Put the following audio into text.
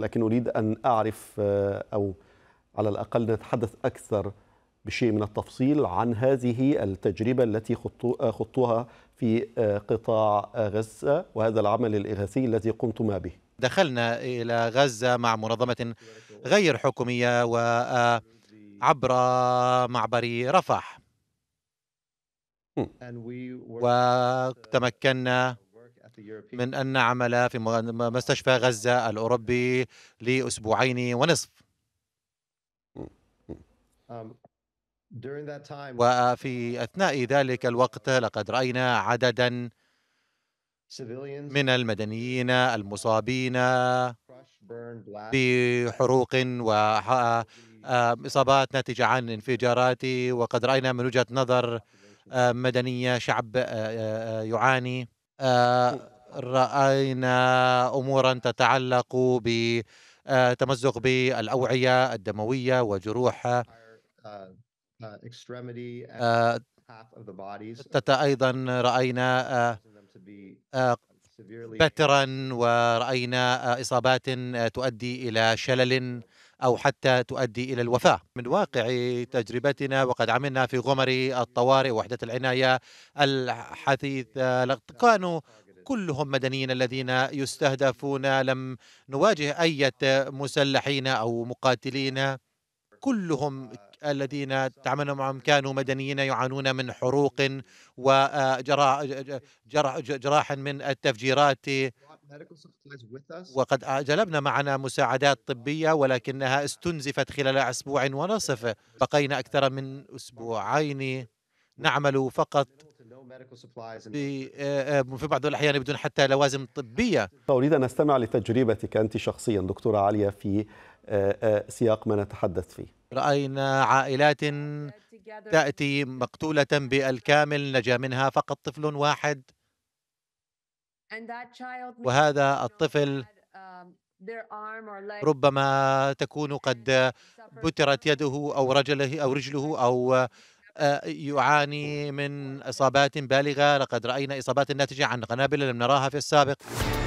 لكن أريد أن أعرف آه، أو على الأقل نتحدث أكثر بشيء من التفصيل عن هذه التجربة التي خطوها آه، في آه، قطاع غزة وهذا العمل الإغاثي الذي قمتما به دخلنا إلى غزة مع منظمة غير حكومية وعبر معبر رفح وتمكنا من أن عمل في مستشفى غزة الأوروبي لأسبوعين ونصف mm-hmm. um, وفي أثناء ذلك الوقت لقد رأينا عددا من المدنيين المصابين بحروق وإصابات آه، ناتجة عن انفجارات وقد رأينا من وجهة نظر آه، مدنية شعب آه، يعاني راينا امورا تتعلق بتمزق آه، بالاوعيه الدمويه وجروح آه، ايضا راينا آه، بترا وراينا اصابات تؤدي الى شلل أو حتى تؤدي إلى الوفاة من واقع تجربتنا وقد عملنا في غمر الطوارئ وحدة العناية الحثيثة كانوا كلهم مدنيين الذين يستهدفون لم نواجه أي مسلحين أو مقاتلين كلهم الذين تعاملنا معهم كانوا مدنيين يعانون من حروق وجراح آه، من التفجيرات وقد جلبنا معنا مساعدات طبية ولكنها استنزفت خلال أسبوع ونصف بقينا أكثر من أسبوعين نعمل فقط آه، آه، في بعض الأحيان بدون حتى لوازم طبية أريد أن أستمع لتجربتك أنت شخصيا دكتورة عليا في آه، سياق ما نتحدث فيه رأينا عائلات تأتي مقتولة بالكامل نجا منها فقط طفل واحد وهذا الطفل um, ربما تكون قد بترت يده او رجله او رجله او يعاني من اصابات بالغه لقد راينا اصابات ناتجه عن قنابل لم نراها في السابق